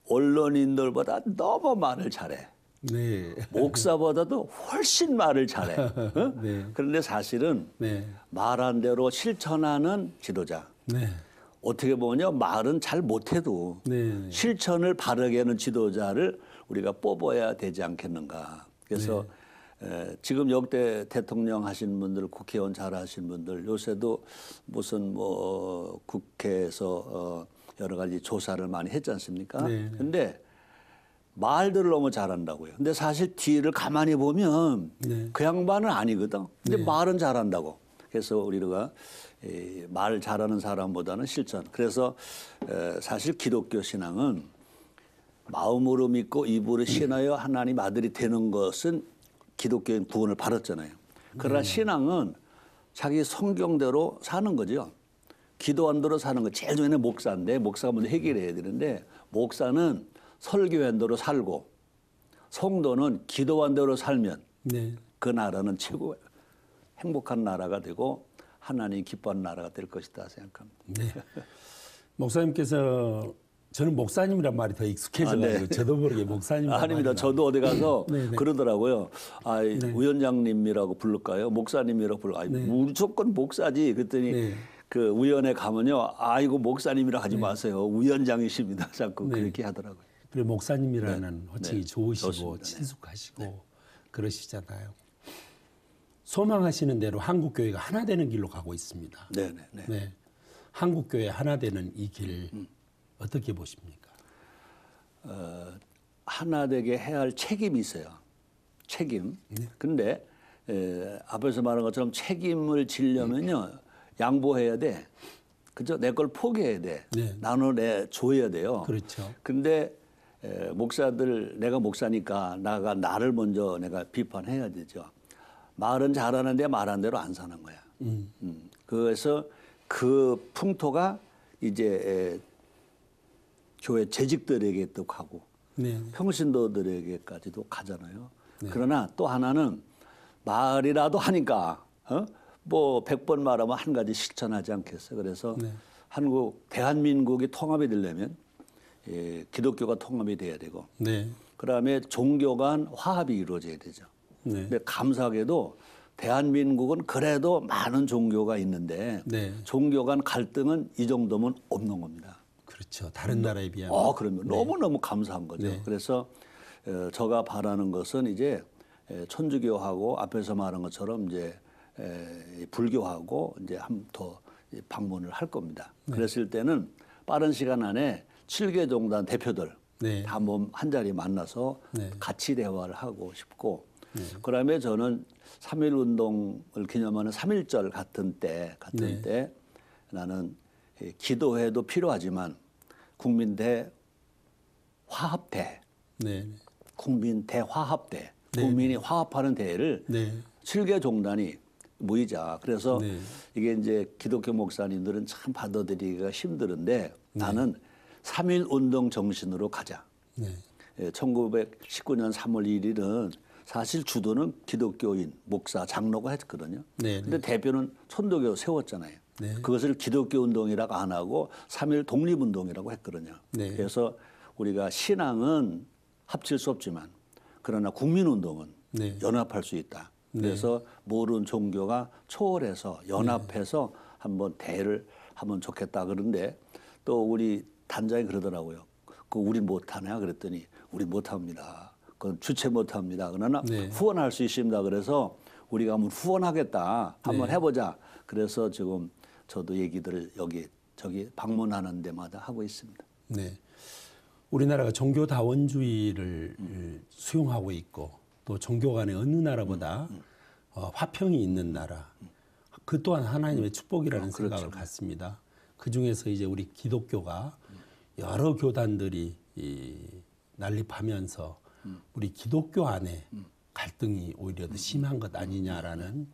언론인들보다 너무 말을 잘해. 네. 목사보다도 훨씬 말을 잘해. [LAUGHS] 어? 네. 그런데 사실은 네. 말한 대로 실천하는 지도자. 네. 어떻게 보면요 말은 잘 못해도 네. 실천을 바르게 하는 지도자를 우리가 뽑아야 되지 않겠는가. 그래서 네. 에, 지금 역대 대통령 하신 분들, 국회의원 잘 하신 분들 요새도 무슨 뭐 어, 국회에서 어, 여러 가지 조사를 많이 했지 않습니까? 네. 근데 말들을 너무 잘한다고요. 근데 사실 뒤를 가만히 보면 네. 그 양반은 아니거든. 근데 네. 말은 잘한다고. 그래서 우리가 말 잘하는 사람보다는 실천. 그래서 사실 기독교 신앙은 마음으로 믿고 입으로 신하여 하나님 아들이 되는 것은 기독교인 구원을 받았잖아요. 그러나 네. 신앙은 자기 성경대로 사는 거죠. 기도한대로 사는 거. 제일 좋은 게 목사인데 목사가 먼저 해결해야 되는데 목사는 설교한대로 살고 성도는 기도한대로 살면 네. 그 나라는 최고 행복한 나라가 되고 하나님 기뻐하는 나라가 될 것이다 생각합니다. 네. 목사님께서 저는 목사님이란 말이 더익숙해져가지 아, 네. 저도 모르게 목사님. 아, 닙니다 저도 어디 가서 네, 네. 네. 그러더라고요. 아, 네. 우연장님이라고 부를까요? 목사님이라고 불러. 아, 네. 무조건 목사지. 그랬더니 그 우연에 가면요. 아이고 목사님이라 하지 마세요. 우연장이십니다. [LAUGHS] 자꾸 그렇게 하더라고요. 그리 목사님이라는 호칭이 좋으시고 친숙하시고 그러시잖아요. 소망하시는 대로 한국 교회가 하나 되는 길로 가고 있습니다. 네, 네, 네. 네. 한국 교회 하나 되는 이길 음. 어떻게 보십니까? 어, 하나 되게 해야 할 책임이 있어요. 책임. 네. 근데 에, 앞에서 말한 것처럼 책임을 지려면요 네. 양보해야 돼. 그죠? 내 걸 포기해야 돼. 네. 나눠내 줘야 돼요. 그렇죠. 근데 목사들 내가 목사니까 나가 나를 먼저 내가 비판해야 되죠. 말은 잘하는데 말한 대로 안 사는 거야. 음. 음. 그래서 그 풍토가 이제 에, 교회 재직들에게 도 가고 네. 평신도들에게까지도 가잖아요. 네. 그러나 또 하나는 말이라도 하니까 어? 뭐백 번 말하면 한 가지 실천하지 않겠어요. 그래서 네. 한국 대한민국이 통합이 되려면 예, 기독교가 통합이 돼야 되고 네. 그다음에 종교 간 화합이 이루어져야 되죠. 네. 근데 감사하게도 대한민국은 그래도 많은 종교가 있는데 네. 종교 간 갈등은 이 정도면 없는 겁니다. 그렇죠. 다른 음. 나라에 비하면. 어, 아, 그러면 네. 너무너무 감사한 거죠. 네. 그래서 어, 저가 바라는 것은 이제 천주교하고 앞에서 말한 것처럼 이제 에, 불교하고 이제 한더 방문을 할 겁니다. 네. 그랬을 때는 빠른 시간 안에 7개 종단 대표들 네. 다한 자리 만나서 네. 같이 대화를 하고 싶고 네. 그다음에 저는 3일 운동을 기념하는 3일절 같은 때 같은 네. 때 나는 기도회도 필요하지만 국민대 화합대, 네. 네. 국민 대화합대, 네, 국민이 화합하는 대회를 7개 종단이 모이자. 그래서 이게 이제 기독교 목사님들은 참 받아들이기가 힘드는데 나는 3일 운동 정신으로 가자. 1919년 3월 1일은 사실 주도는 기독교인, 목사, 장로가 했거든요. 네. 네. 근데 대표는 천도교 세웠잖아요. 네. 그것을 기독교 운동이라고 안 하고 삼일 독립 운동이라고 했거든요. 네. 그래서 우리가 신앙은 합칠 수 없지만 그러나 국민 운동은 네. 연합할 수 있다. 네. 그래서 모든 종교가 초월해서 연합해서 네. 한번 대회를 하면 좋겠다 그런데 또 우리 단장이 그러더라고요. 그 우리 못하냐 그랬더니 우리 못합니다. 그 주체 못합니다. 그러나 네. 후원할 수 있습니다. 그래서 우리가 한번 후원하겠다. 한번 네. 해보자. 그래서 지금 저도 얘기들을 여기 저기 방문하는 데마다 하고 있습니다. 네. 우리나라가 종교 다원주의를 음. 수용하고 있고 또 종교 간에 어느 나라보다 음, 음. 어, 화평이 있는 나라. 음. 그 또한 하나님의 축복이라는 아, 그렇죠. 생각을 갖습니다. 그 중에서 이제 우리 기독교가 음. 여러 교단들이 이 난립하면서 우리 기독교 안에 갈등이 오히려 더 심한 것 아니냐라는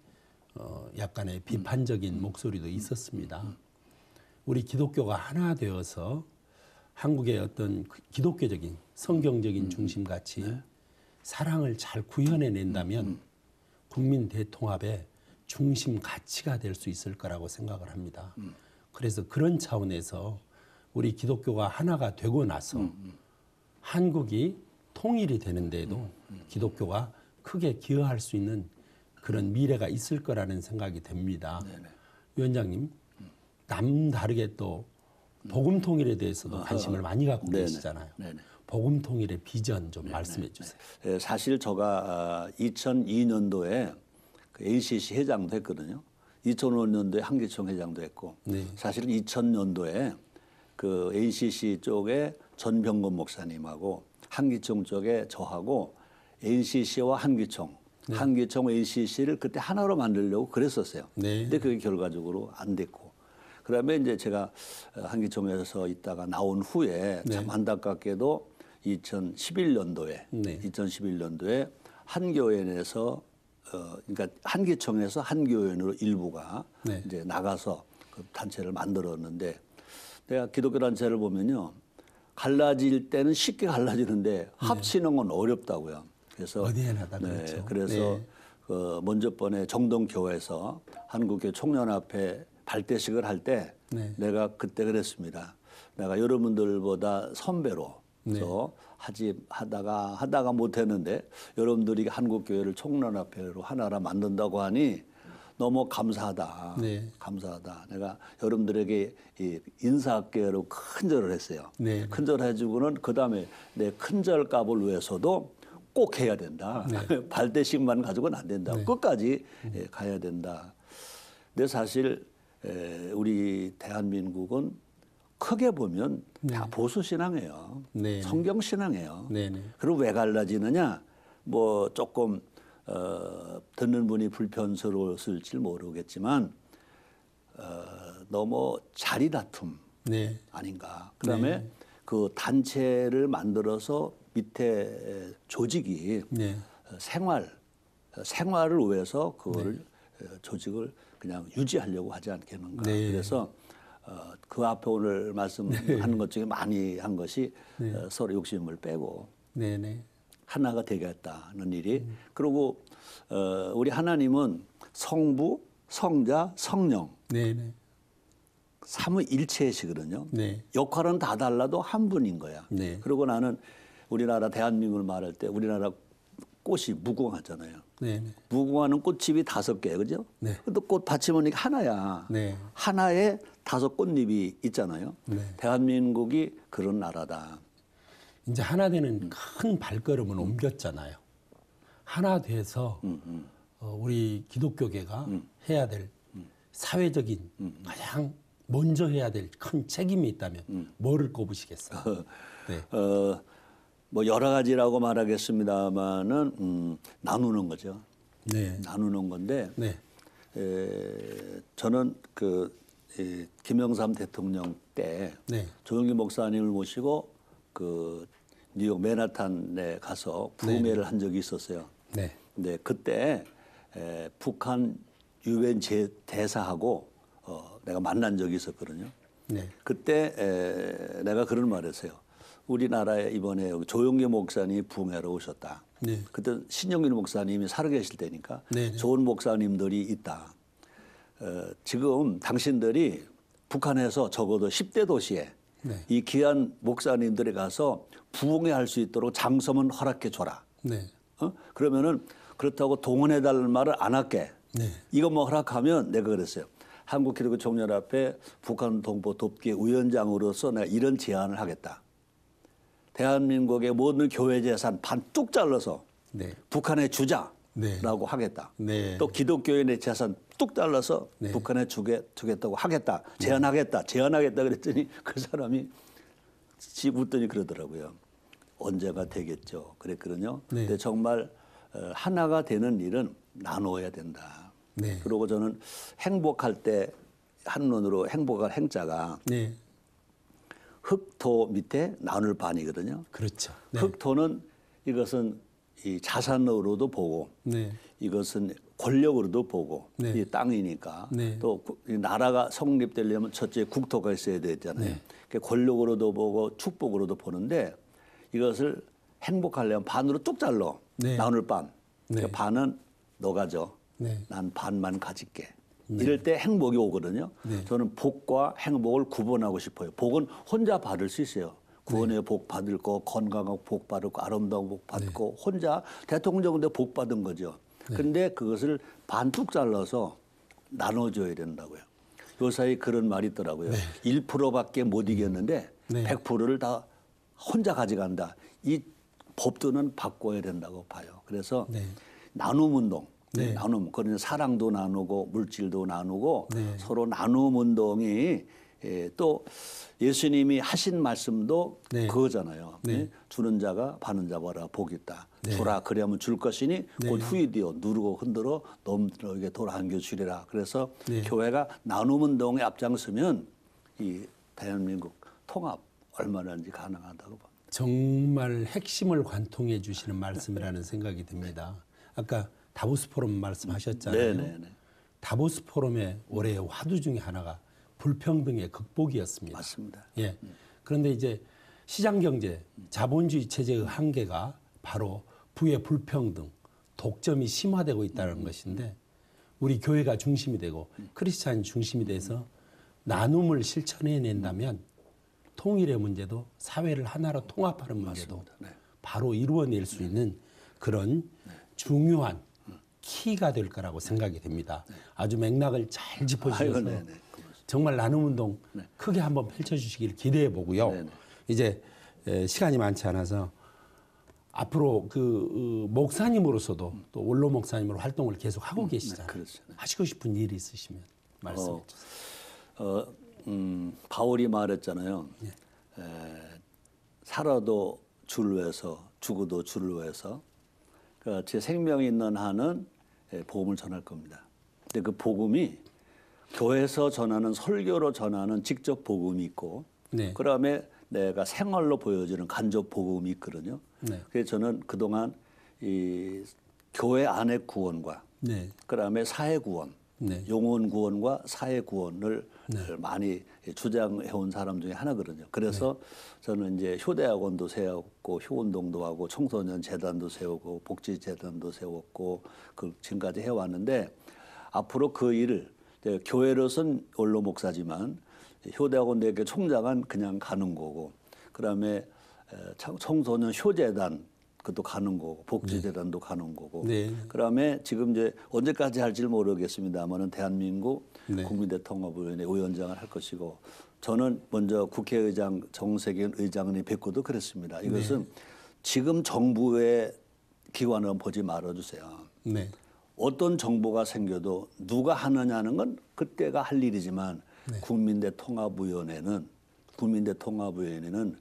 어, 약간의 비판적인 목소리도 있었습니다. 우리 기독교가 하나 되어서 한국의 어떤 그 기독교적인 성경적인 중심 같이 네. 사랑을 잘 구현해 낸다면 국민 대통합의 중심 가치가 될 수 있을 거라고 생각을 합니다. 그래서 그런 차원에서 우리 기독교가 하나가 되고 나서 한국이 통일이 되는데도 음, 음. 기독교가 크게 기여할 수 있는 그런 미래가 있을 거라는 생각이 됩니다. 네네. 위원장님, 음. 남다르게 또 복음 통일에 대해서도 아, 관심을 많이 갖고 네네. 계시잖아요. 복음 통일의 비전 좀 말씀해 주세요. 네. 예, 사실 제가 2002년도에 아, 그 ACC 회장도 했거든요. 2005년도에 한기총 회장도 했고 네. 사실 2000년도에 그 ACC 쪽에 전병건 목사님하고 한기총 쪽에 저하고 NCC와 한기총, 네. 한기총 NCC를 그때 하나로 만들려고 그랬었어요. 네. 근데 그게 결과적으로 안 됐고. 그다음에 이제 제가 어, 한기총에서 있다가 나온 후에 네. 참 안타깝게도 2011년도에 네. 2011년도에 한교연에서 어 그러니까 한기총에서 한교연으로 일부가 네. 이제 나가서 그 단체를 만들었는데 내가 기독교 단체를 보면요 갈라질 때는 쉽게 갈라지는데 합치는 건 어렵다고요. 그래서 어디에나 다 네, 그렇죠. 그래서 네. 그 먼저 번에 정동교회에서 한국교 총연 앞에 발대식을 할때 네. 내가 그때 그랬습니다. 내가 여러분들보다 선배로 네. 하지 하다가 하다가 못했는데 여러분들이 한국 교회를 총연앞에로 하나라 만든다고 하니 너무 감사하다. 네. 감사하다. 내가 여러분들에게 이 인사학계로 큰절을 했어요. 네. 큰절해주고는 그 다음에 내 큰절 값을 위해서도 꼭 해야 된다. 네. [LAUGHS] 발대식만 가지고는 안 된다. 네. 끝까지 음. 가야 된다. 근데 사실 에, 우리 대한민국은 크게 보면 네. 다 보수 신앙이에요. 네. 성경 신앙이에요. 네. 네. 그리고 왜 갈라지느냐? 뭐 조금 어, 듣는 분이 불편스러웠을지 모르겠지만 어, 너무 자리 다툼 네. 아닌가. 그다음에 네. 그 단체를 만들어서 밑에 조직이 네. 생활 생활을 위해서 그걸를 네. 어, 조직을 그냥 유지하려고 하지 않겠는가. 네. 그래서 어, 그 앞에 오늘 말씀하는 네. 것 중에 많이 한 것이 어, 서로 욕심을 빼고. 하나가 되겠다는 일이. 음. 그리고 어, 우리 하나님은 성부, 성자, 성령. 네네. 삼위일체시거든요. 네. 네. 역할은 다 달라도 한 분인 거야. 네. 그리고 나는 우리나라 대한민국을 말할 때 우리나라 꽃이 무궁화잖아요. 네. 네. 무궁화는 꽃집이 다섯 개, 그죠? 네. 근데 꽃 받침은 하나야. 네. 하나에 다섯 꽃잎이 있잖아요. 네. 대한민국이 그런 나라다. 이제 하나 되는 큰 발걸음을 옮겼잖아요. 하나 돼서 음, 음. 어, 우리 기독교계가 음. 해야 될 사회적인 가장 먼저 해야 될 큰 책임이 있다면 뭐를 꼽으시겠어요? [LAUGHS] 어, 네. 어, 뭐 여러 가지라고 말하겠습니다만은 음, 나누는 거죠. 네. 나누는 건데 네. 에, 저는 그 에, 김영삼 대통령 때 네. 조영기 목사님을 모시고 그 뉴욕 맨하탄에 가서 부흥회를 네. 한 적이 있었어요. 네. 근데 그때 에, 북한 유엔 제 대사하고 어, 내가 만난 적이 있었거든요. 네. 그때 에, 내가 그런 말했어요. 우리나라에 이번에 조용기 목사님 부흥회로 오셨다. 네. 그때 신영일 목사님이 살아계실 때니까 네, 네. 좋은 목사님들이 있다. 어, 지금 당신들이 북한에서 적어도 10대 도시에 네. 이 귀한 목사님들에 가서 부흥회 할수 있도록 장소만 허락해 줘라. 네. 어? 그러면은 그렇다고 동원해 달라는 말을 안 할게. 네. 이거 뭐 허락하면 내가 그랬어요. 한국기독교 총연합회 북한 동포 돕기 위원장으로서 내가 이런 제안을 하겠다. 대한민국의 모든 교회 재산 반뚝 잘라서 네. 북한에 주자라고 네. 하겠다. 네. 또 기독교인의 재산 뚝 잘라서 네. 북한에 주게 주겠다고 하겠다 네. 제안하겠다 제안하겠다 그랬더니 [LAUGHS] 그 사람이 집 웃더니 그러더라고요. 언제가 되겠죠. 그랬거든요. 네. 근데 정말 어, 하나가 되는 일은 나누어야 된다. 네. 그러고 저는 행복할 때 한눈으로 행복할 행자가 네. 흑토 밑에 나눌 반이거든요. 그렇죠. 네. 흑토는 이것은 이 자산으로도 보고 네. 이것은 권력으로도 보고 네. 이 땅이니까 네. 또 나라가 성립되려면 첫째 국토가 있어야 되잖아요. 네. 권력으로도 보고 축복으로도 보는데 이것을 행복하려면 반으로 뚝잘러 네. 나오 반. 네. 그러니까 반은 너가 져. 네. 난 반만 가질게. 네. 이럴 때 행복이 오거든요. 네. 저는 복과 행복을 구분하고 싶어요. 복은 혼자 받을 수 있어요. 네. 구원의 네. 복 받을 거, 건강하고 복 받을 거, 아름다운 복 받고 네. 혼자 대통령인도복 받은 거죠. 네. 근데 그것을 반쪽 잘라서 나눠줘야 된다고요. 요사이 그런 말이 있더라고요. 네. 1%밖에 못 이겼는데 네. 100%를 다 혼자 가져간다. 이 법도는 바꿔야 된다고 봐요. 그래서 네. 나눔 운동, 네. 네. 나눔 그러니 사랑도 나누고 물질도 나누고 네. 서로 나눔 운동이 예, 또 예수님이 하신 말씀도 네. 그거잖아요. 네. 예? 주는 자가 받는 자 보라 복 있다. 네. 주라 그리하면 줄 것이니 네. 곧 후이디오 누르고 흔들어 놈들에게 돌아안겨 주리라. 그래서 네. 교회가 나눔 운동에 앞장서면 이 대한민국 통합 얼마든지 가능하다고 봅니다. 정말 핵심을 관통해 주시는 말씀이라는 생각이 듭니다. 아까 다보스 포럼 말씀하셨잖아요. 네네네. 다보스 포럼의 올해 화두 중에 하나가 불평등의 극복이었습니다. 맞습니다. 예. 그런데 이제 시장 경제, 자본주의 체제의 한계가 바로 부의 불평등, 독점이 심화되고 있다는 음. 것인데 우리 교회가 중심이 되고 크리스찬 중심이 돼서 나눔을 실천해낸다면 통일의 문제도 사회를 하나로 통합하는 문제도 네. 바로 이루어낼 수 네. 있는 그런 중요한 키가 될 거라고 생각이 됩니다. 네. 아주 맥락을 잘 짚어주셔서 아이고, 정말 나눔 운동 네. 크게 한번 펼쳐주시길 기대해 보고요. 네, 네. 이제 시간이 많지 않아서 앞으로 그 어, 목사님으로서도 음. 또 원로 목사님으로 활동을 계속 하고 음, 네, 계시잖아요. 그렇죠. 네, 하시고 싶은 일이 있으시면 말씀해 어, 주세요. 어, 음, 바울이 말했잖아요. 예. 에, 살아도 주를 위해서, 죽어도 주를 위해서. 그러니까 제 생명이 있는 한은 복음을 전할 겁니다. 근데 그 복음이 교회에서 전하는 설교로 전하는 직접 복음이 있고 네. 그다음에 내가 생활로 보여지는 간접 복음이 있거든요. 네. 그래서 저는 그동안 이 교회 안의 구원과 네. 그다음에 사회 구원, 네. 영혼 구원과 사회 구원을 네. 많이 주장해 온 사람 중에 하나거든요. 그래서 네. 저는 이제 효대학원도 세웠고 효운동도 하고 청소년 재단도 세우고 복지 재단도 세웠고 그 지금까지 해 왔는데 앞으로 그 일을 네, 교회로선 원로 목사지만 효대학원 대학교 총장은 그냥 가는 거고 그다음에 청소년 효재단 그것도 가는 거고 복지재단도 네. 가는 거고 네. 그다음에 지금 이제 언제까지 할지 모르겠습니다만은 대한민국 네. 국민대통합위원회 위원장을 할 것이고 저는 먼저 국회의장 정세균 의장님 뵙고도 그랬습니다. 이것은 네. 지금 정부의 기관은 보지 말아주세요. 네. 어떤 정보가 생겨도 누가 하느냐는 건 그때가 할 일이지만 네. 국민대 통합위원회는 국민대 통합위원회는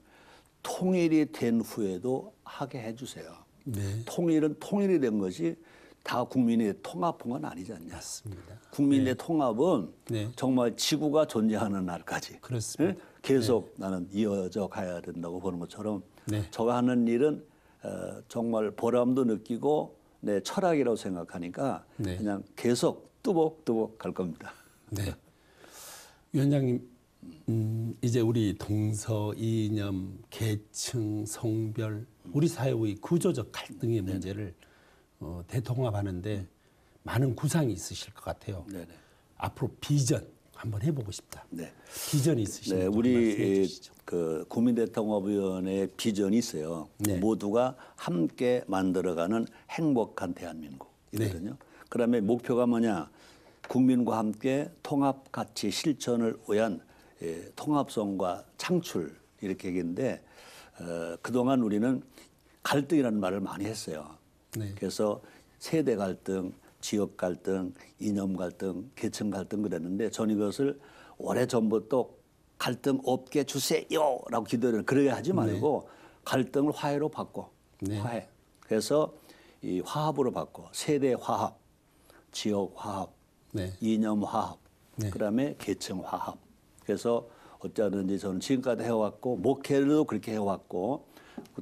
통일이 된 후에도 하게 해주세요. 네. 통일은 통일이 된 거지 다 국민의 통합한 건 아니지 않냐. 맞습니다. 국민의 네. 통합은 네. 정말 지구가 존재하는 날까지 그렇습니다. 네? 계속 나는 이어져 가야 된다고 보는 것처럼 네. 저가 하는 일은 어, 정말 보람도 느끼고 내 철학이라고 생각하니까 네. 그냥 계속 뚜벅뚜벅 갈 겁니다. 네. [LAUGHS] 위원장님, 음, 이제 우리 동서, 이념, 계층, 성별, 우리 사회의 구조적 갈등의 네. 문제를 어, 대통합하는데 많은 구상이 있으실 것 같아요. 네네. 앞으로 비전 한번 해보고 싶다. 네. 비전이 있으신 네, 우리 그 국민대통합위원회의 비전이 있어요. 네. 모두가 함께 만들어가는 행복한 대한민국이거든요. 네. 그다음에 목표가 뭐냐? 국민과 함께 통합 가치 실천을 위한 예, 통합성과 창출 이렇게 얘기인데 어, 그동안 우리는 갈등이라는 말을 많이 했어요. 네. 그래서 세대 갈등, 지역 갈등, 이념 갈등, 계층 갈등 그랬는데 저는 이것을 오래 전부터 갈등 없게 주세요라고 기도를 그래야 하지 네. 말고 네. 갈등을 화해로 바꿔 네. 화해. 그래서 이 화합으로 바꿔 세대 화합, 지역 화합, 네. 이념 화합, 네. 그다음에 계층 화합. 그래서 어쩌든지 저는 지금까지 해왔고 목회를도 그렇게 해왔고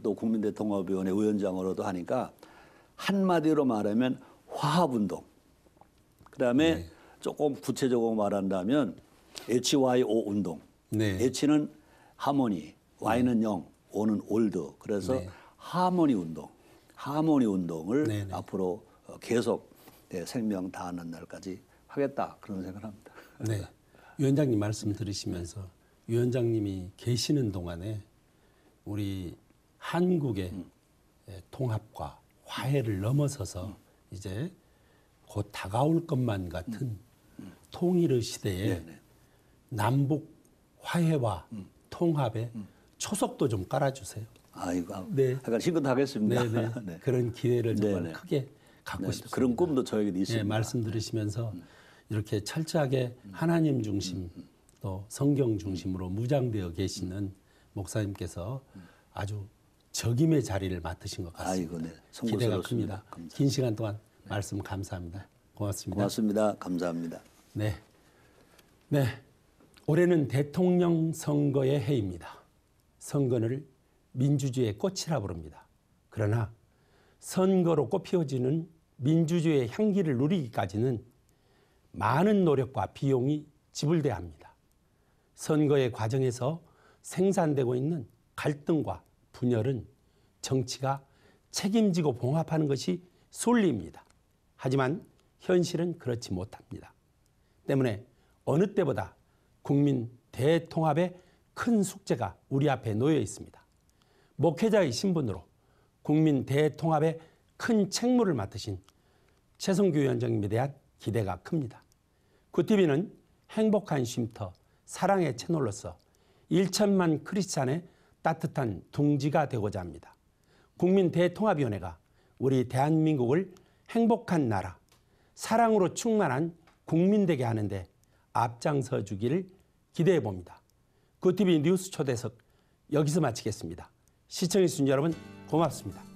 또 국민대통합위원회 위원장으로도 하니까 한마디로 말하면 화합운동. 그다음에 네. 조금 구체적으로 말한다면 HYO 운동. 네. 치는 하모니, 와인은 영, 오는 올드. 그래서 네. 하모니 운동, 하모니 운동을 네네. 네. 앞으로 어, 계속 네, 생명 다하는 날까지 하겠다 그런 생각을 합니다. 네. 위원장님 말씀 들으시면서 위원장님이 계시는 동안에 우리 한국의 음. 예, 통합과 화해를 넘어서서 음. 이제 곧 다가올 것만 같은 음. 음. 통일의 시대에 네네. 네. 남북 화해와 음. 통합에 음. 초석도 좀 깔아주세요. 아이고, 아, 네. 약간 시긋하겠습니다. 네, 네. [LAUGHS] 네. 그런 기회를 네, 정말 네네. 크게 갖고 네, 싶습니다. 그런 꿈도 저에게도 네, 있습니다. 네, 말씀 들으시면서 음. 이렇게 철저하게 음, 음. 하나님 중심 음, 음. 또 성경 중심으로 무장되어 계시는 목사님께서 아주 적임의 자리를 맡으신 것 같습니다. 아이고, 네. 기대가 큽니다. 감사합니다. 긴 시간 동안 말씀 감사합니다. 고맙습니다. 고맙습니다. 감사합니다. 네. 네. 올해는 대통령 선거의 해입니다. 선거를 민주주의의 꽃이라 부릅니다. 그러나 선거로 꽃피워지는 민주주의의 향기를 누리기까지는 많은 노력과 비용이 지불돼야 합니다. 선거의 과정에서 생산되고 있는 갈등과 분열은 정치가 책임지고 봉합하는 것이 순리입니다. 하지만 현실은 그렇지 못합니다. 때문에 어느 때보다 국민 대통합의 큰 숙제가 우리 앞에 놓여 있습니다. 목회자의 신분으로 국민 대통합의 큰 책무를 맡으신 최성규 위원장님에 대한 기대가 큽니다. 구TV는 행복한 쉼터, 사랑의 채널로서 1천만 크리스찬의 따뜻한 둥지가 되고자 합니다. 국민 대통합위원회가 우리 대한민국을 행복한 나라, 사랑으로 충만한 국민 되게 하는데 앞장서 주기를 기대해 봅니다. 구TV 뉴스 초대석 여기서 마치겠습니다. 시청해주신 여러분 고맙습니다.